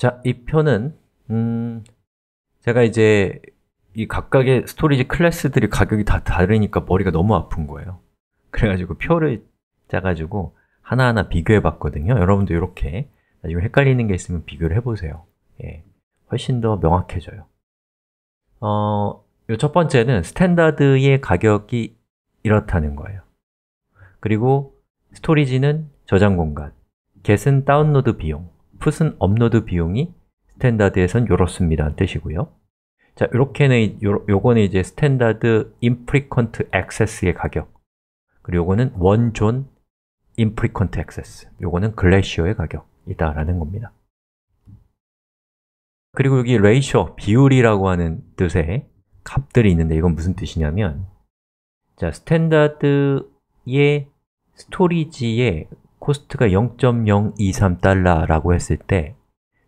자, 이 표는 음, 제가 이제 이 각각의 스토리지 클래스들이 가격이 다 다르니까 머리가 너무 아픈 거예요 그래가지고 표를 짜가지고 하나하나 비교해 봤거든요 여러분도 이렇게 나중에 헷갈리는 게 있으면 비교를 해보세요 예, 훨씬 더 명확해져요 어, 첫 번째는 스탠다드의 가격이 이렇다는 거예요 그리고 스토리지는 저장 공간, g e 은 다운로드 비용 풋은 업로드 비용이 스탠다드에선 이렇습니다 뜻이고요 자, 이렇게는 요, 요거는 이제 스탠다드 i n 리 r 트액세스의 가격 그리고 요거는 원존 i n 리 r 트 액세스 n 요거는 글래시어의 가격이다라는 겁니다 그리고 여기 레이 t i 비율이라고 하는 뜻의 값들이 있는데 이건 무슨 뜻이냐면 자, 스탠다드의 스토리지의 코스트가 0.023달러라고 했을 때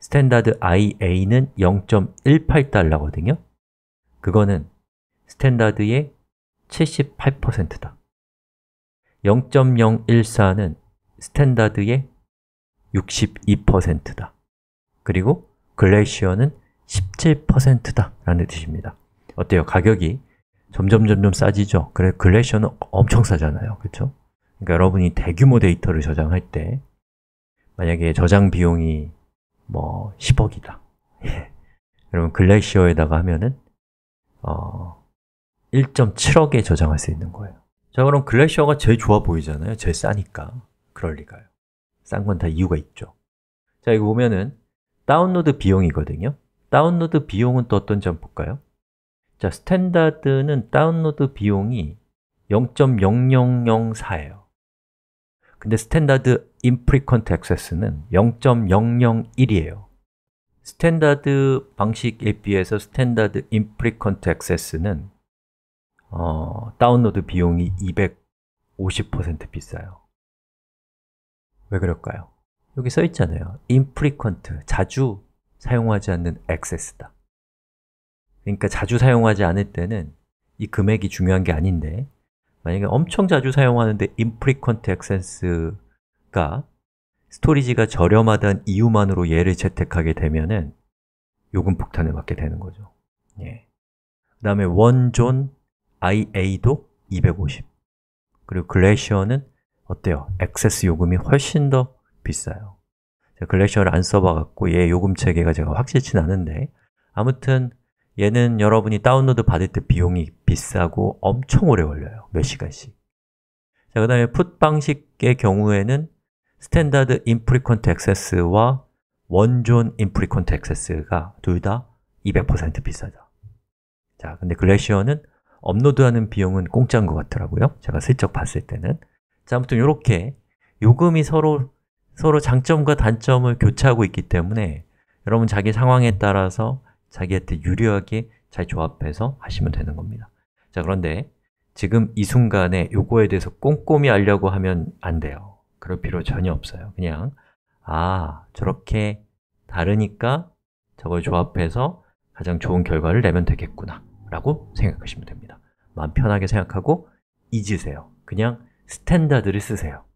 스탠다드 IA는 0.18달러거든요 그거는 스탠다드의 78%다 0.014는 스탠다드의 62%다 그리고 글래시어는 17%다 라는 뜻입니다 어때요? 가격이 점점점점 싸지죠? 그래 글래시어는 엄청 싸잖아요, 그렇죠? 그러니까 여러분이 대규모 데이터를 저장할 때 만약에 저장 비용이 뭐 10억이다 예. 여러분 글래시어에다가 하면은 어 1.7억에 저장할 수 있는 거예요 자 그럼 글래시어가 제일 좋아 보이잖아요 제일 싸니까 그럴 리가요 싼 건 다 이유가 있죠 자 이거 보면은 다운로드 비용이거든요 다운로드 비용은 또 어떤지 한번 볼까요? 자, 스탠다드는 다운로드 비용이 0.0004예요 근데 스탠다드 인프리퀀트 액세스는 0.001이에요 스탠다드 방식에 비해서 스탠다드 인프리퀀트 액세스는 어, 다운로드 비용이 250% 비싸요 왜 그럴까요? 여기 써 있잖아요 인프리퀀트, 자주 사용하지 않는 액세스다 그러니까 자주 사용하지 않을 때는 이 금액이 중요한 게 아닌데 만약에 엄청 자주 사용하는데 infrequent access가 스토리지가 저렴하다는 이유만으로 얘를 채택하게 되면은 요금 폭탄을 맞게 되는 거죠. 예. 그 다음에 원존 IA도 250 그리고 글래시어는 어때요? 액세스 요금이 훨씬 더 비싸요 글래시어를 안 써봐갖고 얘 요금 체계가 제가 확실치 않은데 아무튼 얘는 여러분이 다운로드 받을 때 비용이 비싸고 엄청 오래 걸려요. 몇 시간씩. 자, 그 다음에 put 방식의 경우에는 스탠다드 infrequent access와 원존 infrequent access가 둘 다 200%비싸죠 자, 근데 글래시어는 그 업로드하는 비용은 공짜인 것 같더라고요. 제가 슬쩍 봤을 때는. 자, 아무튼 이렇게 요금이 서로 서로 장점과 단점을 교차하고 있기 때문에 여러분 자기 상황에 따라서 자기한테 유리하게 잘 조합해서 하시면 되는 겁니다 자 그런데 지금 이 순간에 요거에 대해서 꼼꼼히 알려고 하면 안 돼요 그럴 필요 전혀 없어요 그냥 아, 저렇게 다르니까 저걸 조합해서 가장 좋은 결과를 내면 되겠구나 라고 생각하시면 됩니다 마음 편하게 생각하고 잊으세요 그냥 스탠다드를 쓰세요